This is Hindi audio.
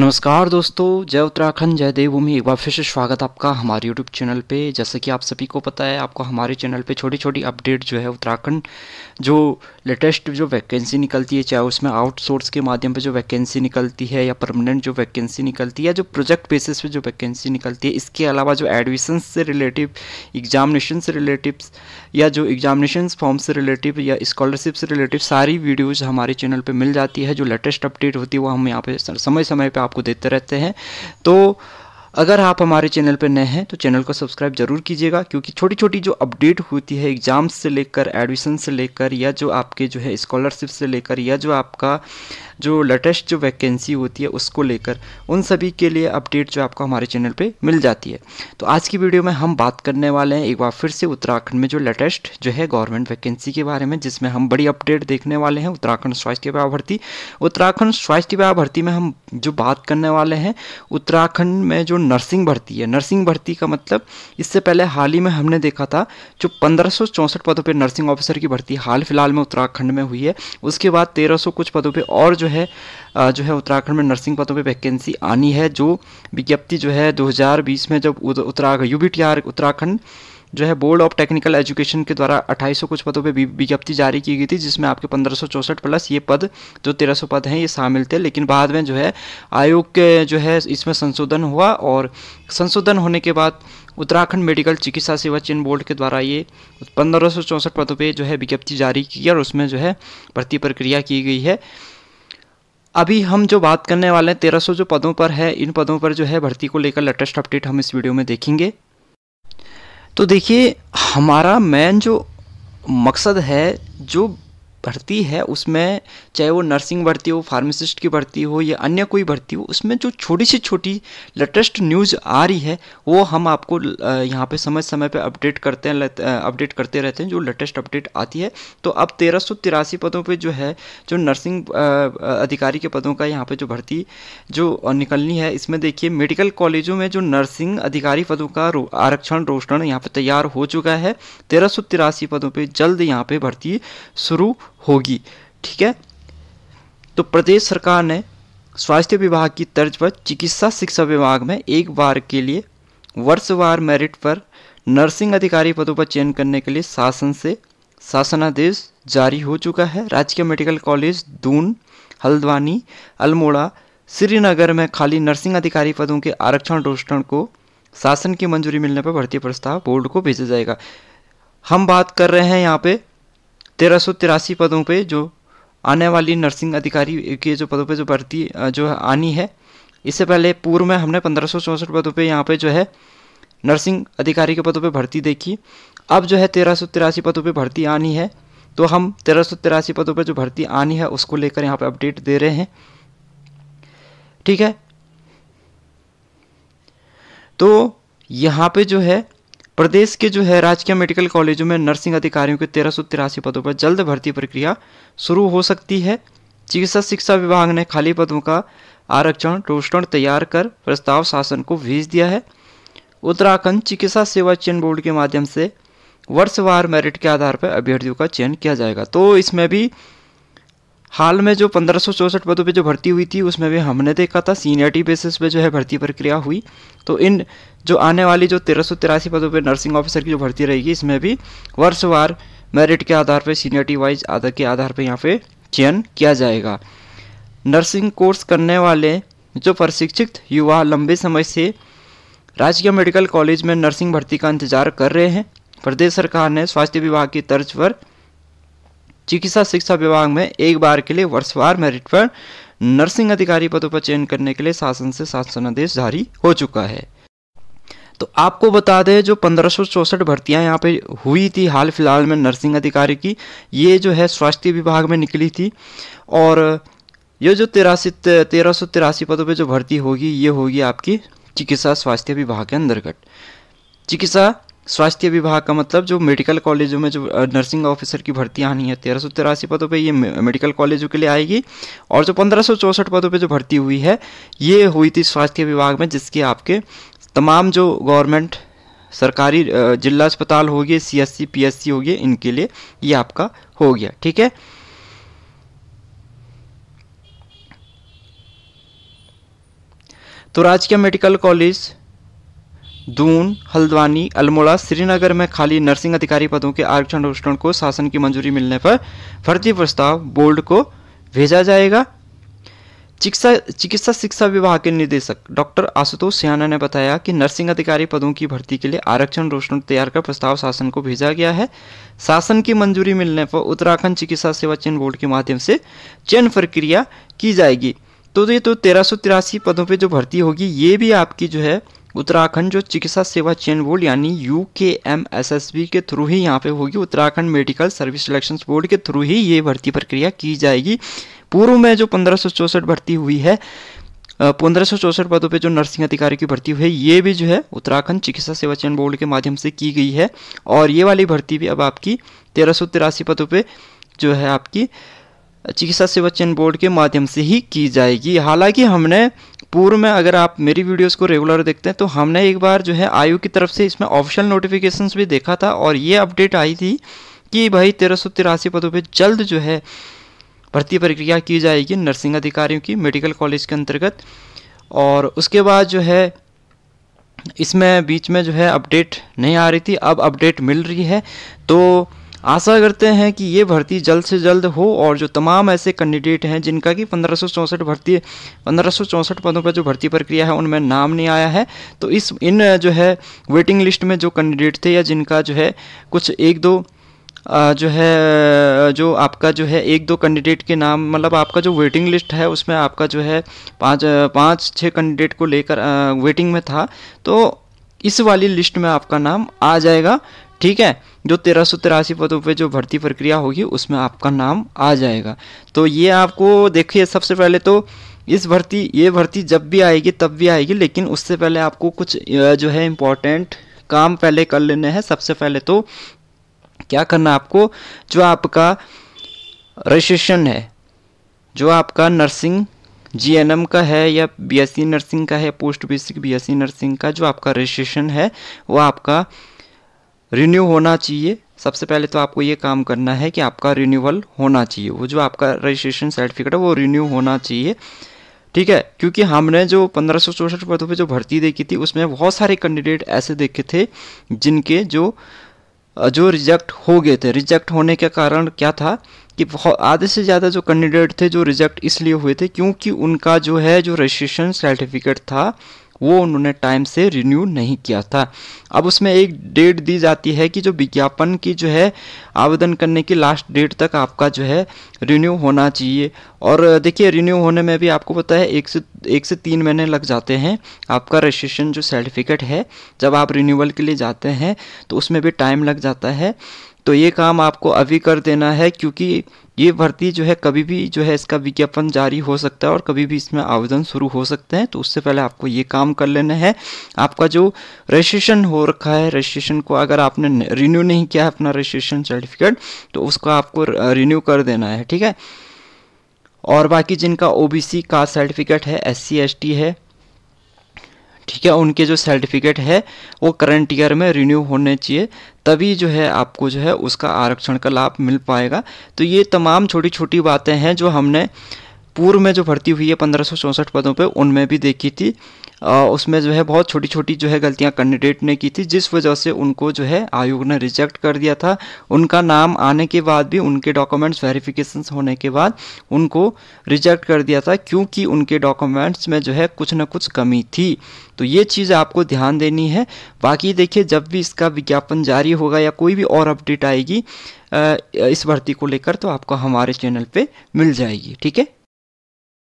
नमस्कार दोस्तों जय उत्तराखंड जय देवभूमि एक बार फिर से स्वागत आपका हमारे यूट्यूब चैनल पे जैसे कि आप सभी को पता है आपको हमारे चैनल पे छोटी छोटी अपडेट जो है उत्तराखंड जो लेटेस्ट जो वैकेंसी निकलती है चाहे उसमें आउटसोर्स के माध्यम पे जो वैकेंसी निकलती है या परमानेंट जो वैकेंसी निकलती है या जो प्रोजेक्ट बेसिस पर जो वैकेंसी निकलती है इसके अलावा जो एडमिशन से रिलेटिव एग्जामिनेशन से रिलेटिव या जो एग्जामिनेशन फॉर्म से रिलेटिव या स्कॉलरशिप से रिलेटिव सारी वीडियोज़ हमारे चैनल पर मिल जाती है जो लेटेस्ट अपडेट होती है वो हम यहाँ पर समय समय पर आपको देते रहते हैं तो अगर आप हमारे चैनल पर नए हैं तो चैनल को सब्सक्राइब जरूर कीजिएगा क्योंकि छोटी छोटी जो अपडेट होती है एग्जाम्स से लेकर एडमिशन से लेकर या जो आपके जो है स्कॉलरशिप से लेकर या जो आपका जो लेटेस्ट जो वैकेंसी होती है उसको लेकर उन सभी के लिए अपडेट जो आपको हमारे चैनल पर मिल जाती है तो आज की वीडियो में हम बात करने वाले हैं एक बार फिर से उत्तराखंड में जो लेटेस्ट जो है गवर्नमेंट वैकेंसी के बारे में जिसमें हम बड़ी अपडेट देखने वाले हैं उत्तराखंड स्वास्थ्य विभाग भर्ती उत्तराखंड स्वास्थ्य विभाग भर्ती में हम जो बात करने वाले हैं उत्तराखंड में जो नर्सिंग भर्ती है नर्सिंग भर्ती का मतलब इससे पहले हाल ही में हमने देखा था जो पंद्रह पदों पर नर्सिंग ऑफिसर की भर्ती हाल फिलहाल में उत्तराखंड में हुई है उसके बाद 1300 कुछ पदों पर और जो है जो है उत्तराखंड में नर्सिंग पदों पे वैकेंसी आनी है जो विज्ञप्ति जो है 2020 में जब उत्तराखंड यू बी उत्तराखंड जो है बोर्ड ऑफ टेक्निकल एजुकेशन के द्वारा अट्ठाईस कुछ पदों पर विज्ञप्ति जारी की गई थी जिसमें आपके पंद्रह प्लस ये पद जो तेरह पद हैं ये शामिल थे लेकिन बाद में जो है आयोग के जो है इसमें संशोधन हुआ और संशोधन होने के बाद उत्तराखंड मेडिकल चिकित्सा सेवा चयन बोर्ड के द्वारा ये पंद्रह पदों पर जो है विज्ञप्ति जारी की और उसमें जो है भर्ती प्रक्रिया की गई है अभी हम जो बात करने वाले हैं 1300 जो पदों पर है इन पदों पर जो है भर्ती को लेकर लेटेस्ट अपडेट हम इस वीडियो में देखेंगे तो देखिए हमारा मेन जो मकसद है जो भर्ती है उसमें चाहे वो नर्सिंग भर्ती हो फार्मासिस्ट की भर्ती हो या अन्य कोई भर्ती हो उसमें जो छोटी से छोटी लेटेस्ट न्यूज़ आ रही है वो हम आपको यहाँ पे समय समय पे अपडेट करते हैं अपडेट करते रहते हैं जो लेटेस्ट अपडेट आती है तो अब तेरह पदों पे जो है जो नर्सिंग अधिकारी के पदों का यहाँ पर जो भर्ती जो निकलनी है इसमें देखिए मेडिकल कॉलेजों में जो नर्सिंग अधिकारी पदों का आरक्षण रोशन यहाँ पर तैयार हो चुका है तेरह पदों पर जल्द यहाँ पर भर्ती शुरू होगी ठीक है तो प्रदेश सरकार ने स्वास्थ्य विभाग की तर्ज पर चिकित्सा शिक्षा विभाग में एक बार के लिए वर्षवार मेरिट पर नर्सिंग अधिकारी पदों पर चयन करने के लिए शासन से शासनादेश जारी हो चुका है राजकीय मेडिकल कॉलेज दून हल्द्वानी अल्मोड़ा श्रीनगर में खाली नर्सिंग अधिकारी पदों के आरक्षण रोषण को शासन की मंजूरी मिलने पर भर्ती प्रस्ताव बोर्ड को भेजा जाएगा हम बात कर रहे हैं यहाँ पे तेरह पदों पे जो आने वाली नर्सिंग अधिकारी के जो पदों पे जो भर्ती जो आनी है इससे पहले पूर्व में हमने पंद्रह पदों पे यहाँ पे जो है नर्सिंग अधिकारी के पदों पे भर्ती देखी अब जो है तेरह पदों पे भर्ती आनी है तो हम तेरह पदों पे जो भर्ती आनी है उसको लेकर यहाँ पे अपडेट दे रहे हैं ठीक है तो यहाँ पे जो है प्रदेश के जो है राजकीय मेडिकल कॉलेजों में नर्सिंग अधिकारियों के तेरह पदों पर जल्द भर्ती प्रक्रिया शुरू हो सकती है चिकित्सा शिक्षा विभाग ने खाली पदों का आरक्षण रोषण तैयार कर प्रस्ताव शासन को भेज दिया है उत्तराखंड चिकित्सा सेवा चयन बोर्ड के माध्यम से वर्षवार मेरिट के आधार पर अभ्यर्थियों का चयन किया जाएगा तो इसमें भी हाल में जो पंद्रह पदों पे जो भर्ती हुई थी उसमें भी हमने देखा था सीनियरिटी बेसिस पे जो है भर्ती प्रक्रिया हुई तो इन जो आने वाली जो तेरह पदों पे नर्सिंग ऑफिसर की जो भर्ती रहेगी इसमें भी वर्षवार मेरिट के आधार पर सीनियरिटी वाइज आधार के आधार पर यहाँ पे चयन किया जाएगा नर्सिंग कोर्स करने वाले जो प्रशिक्षित युवा लंबे समय से राजकीय मेडिकल कॉलेज में नर्सिंग भर्ती का इंतजार कर रहे हैं प्रदेश सरकार ने स्वास्थ्य विभाग की तर्ज पर चिकित्सा शिक्षा विभाग में एक बार के लिए वर्षवार मेरिट पर नर्सिंग अधिकारी पदों पर चयन करने के लिए शासन से शासनादेश जारी हो चुका है तो आपको बता दें जो पंद्रह सौ भर्तियां यहाँ पे हुई थी हाल फिलहाल में नर्सिंग अधिकारी की ये जो है स्वास्थ्य विभाग में निकली थी और ये जो तिरासी तेरह सौ तिरासी पदों पे जो भर्ती होगी ये होगी आपकी चिकित्सा स्वास्थ्य विभाग के अंतर्गत चिकित्सा स्वास्थ्य विभाग का मतलब जो मेडिकल कॉलेजों में जो नर्सिंग ऑफिसर की भर्ती आनी है तेरह सौ तिरासी पदों पे ये मेडिकल कॉलेजों के लिए आएगी और जो पंद्रह सौ चौंसठ पदों पे जो भर्ती हुई है ये हुई थी स्वास्थ्य विभाग में जिसके आपके तमाम जो गवर्नमेंट सरकारी जिला अस्पताल हो गए C S C P S C हो गए इनके लिए ये आपका हो गया ठीक है तो राजकीय मेडिकल कॉलेज दून हल्द्वानी अल्मोड़ा श्रीनगर में खाली नर्सिंग अधिकारी पदों के आरक्षण रोषण को शासन की मंजूरी मिलने पर भर्ती प्रस्ताव बोर्ड को भेजा जाएगा चिकित्सा चिकित्सा शिक्षा विभाग के निदेशक डॉक्टर आशुतोष सियाना ने बताया कि नर्सिंग अधिकारी पदों की भर्ती के लिए आरक्षण रोषण तैयार कर प्रस्ताव शासन को भेजा गया है शासन की मंजूरी मिलने पर उत्तराखंड चिकित्सा सेवा चयन बोर्ड के माध्यम से चयन प्रक्रिया की जाएगी तो ये तो तेरह पदों पर जो भर्ती होगी ये भी आपकी जो है उत्तराखंड जो चिकित्सा सेवा चयन बोर्ड यानी U K M S S B के थ्रू ही यहाँ पे होगी Uttarakhand medical service selection board के थ्रू ही ये भर्ती प्रक्रिया की जाएगी पूर्व में जो पंद्रह भर्ती हुई है पंद्रह सौ पदों पर जो नर्सिंग अधिकारी की भर्ती हुई है ये भी जो है उत्तराखंड चिकित्सा सेवा चयन बोर्ड के माध्यम से की गई है और ये वाली भर्ती भी अब आपकी तेरह सौ तिरासी पदों पर जो है आपकी चिकित्सा सेवा चयन बोर्ड के माध्यम से ही की जाएगी हालांकि हमने पूर्व में अगर आप मेरी वीडियोस को रेगुलर देखते हैं तो हमने एक बार जो है आयु की तरफ से इसमें ऑफिशियल नोटिफिकेशंस भी देखा था और ये अपडेट आई थी कि भाई तेरह पदों पे जल्द जो है भर्ती प्रक्रिया की जाएगी नर्सिंग अधिकारियों की मेडिकल कॉलेज के अंतर्गत और उसके बाद जो है इसमें बीच में जो है अपडेट नहीं आ रही थी अब अपडेट मिल रही है तो आशा करते हैं कि ये भर्ती जल्द से जल्द हो और जो तमाम ऐसे कैंडिडेट हैं जिनका कि पंद्रह भर्ती पंद्रह पदों पर जो भर्ती प्रक्रिया है उनमें नाम नहीं आया है तो इस इन जो है वेटिंग लिस्ट में जो कैंडिडेट थे या जिनका जो है कुछ एक दो जो है जो आपका जो है एक दो कैंडिडेट के नाम मतलब आपका जो वेटिंग लिस्ट है उसमें आपका जो है पाँच पाँच छः कैंडिडेट को लेकर वेटिंग में था तो इस वाली लिस्ट में आपका नाम आ जाएगा ठीक है जो तेरह सौ तिरासी पदों पर जो भर्ती प्रक्रिया होगी उसमें आपका नाम आ जाएगा तो ये आपको देखिए सबसे पहले तो इस भर्ती ये भर्ती जब भी आएगी तब भी आएगी लेकिन उससे पहले आपको कुछ जो है इम्पोर्टेंट काम पहले कर लेने हैं सबसे पहले तो क्या करना आपको जो आपका रजिस्ट्रेशन है जो आपका नर्सिंग जीएनएम का है या बीएससी नर्सिंग का है पोस्ट बेसिक बीएससी नर्सिंग का जो आपका रजिस्ट्रेशन है वो आपका रिन्यू होना चाहिए सबसे पहले तो आपको ये काम करना है कि आपका रिन्यूअल होना चाहिए वो जो आपका रजिस्ट्रेशन सर्टिफिकेट है वो रिन्यू होना चाहिए ठीक है क्योंकि हमने जो पंद्रह सौ चौसठ पदों पर जो भर्ती देखी थी उसमें बहुत सारे कैंडिडेट ऐसे देखे थे जिनके जो जो रिजेक्ट हो गए थे रिजेक्ट होने के कारण क्या था कि आधे से ज़्यादा जो कैंडिडेट थे जो रिजेक्ट इसलिए हुए थे क्योंकि उनका जो है जो रजिस्ट्रेशन सर्टिफिकेट था वो उन्होंने टाइम से रिन्यू नहीं किया था अब उसमें एक डेट दी जाती है कि जो विज्ञापन की जो है आवेदन करने की लास्ट डेट तक आपका जो है रिन्यू होना चाहिए और देखिए रिन्यू होने में भी आपको पता है एक से एक से तीन महीने लग जाते हैं आपका रजिस्ट्रेशन जो सर्टिफिकेट है जब आप रिन्यूअल के लिए जाते हैं तो उसमें भी टाइम लग जाता है तो ये काम आपको अभी कर देना है क्योंकि ये भर्ती जो है कभी भी जो है इसका विज्ञापन जारी हो सकता है और कभी भी इसमें आवेदन शुरू हो सकते हैं तो उससे पहले आपको ये काम कर लेना है आपका जो रजिस्ट्रेशन हो रखा है रजिस्ट्रेशन को अगर आपने रिन्यू नहीं किया है अपना रजिस्ट्रेशन सर्टिफिकेट तो उसको आपको रिन्यू कर देना है ठीक है और बाकी जिनका ओबीसी कास्ट सर्टिफिकेट है एस सी है ठीक है उनके जो सर्टिफिकेट है वो करंट ईयर में रिन्यू होने चाहिए तभी जो है आपको जो है उसका आरक्षण का लाभ मिल पाएगा तो ये तमाम छोटी छोटी बातें हैं जो हमने पूर्व में जो भर्ती हुई है पंद्रह पदों पर उनमें भी देखी थी उसमें जो है बहुत छोटी छोटी जो है गलतियां कैंडिडेट ने की थी जिस वजह से उनको जो है आयोग ने रिजेक्ट कर दिया था उनका नाम आने के बाद भी उनके डॉक्यूमेंट्स वेरिफिकेशन होने के बाद उनको रिजेक्ट कर दिया था क्योंकि उनके डॉक्यूमेंट्स में जो है कुछ ना कुछ कमी थी तो ये चीज़ आपको ध्यान देनी है बाकी देखिए जब भी इसका विज्ञापन जारी होगा या कोई भी और अपडेट आएगी इस भर्ती को लेकर तो आपको हमारे चैनल पे मिल जाएगी ठीक है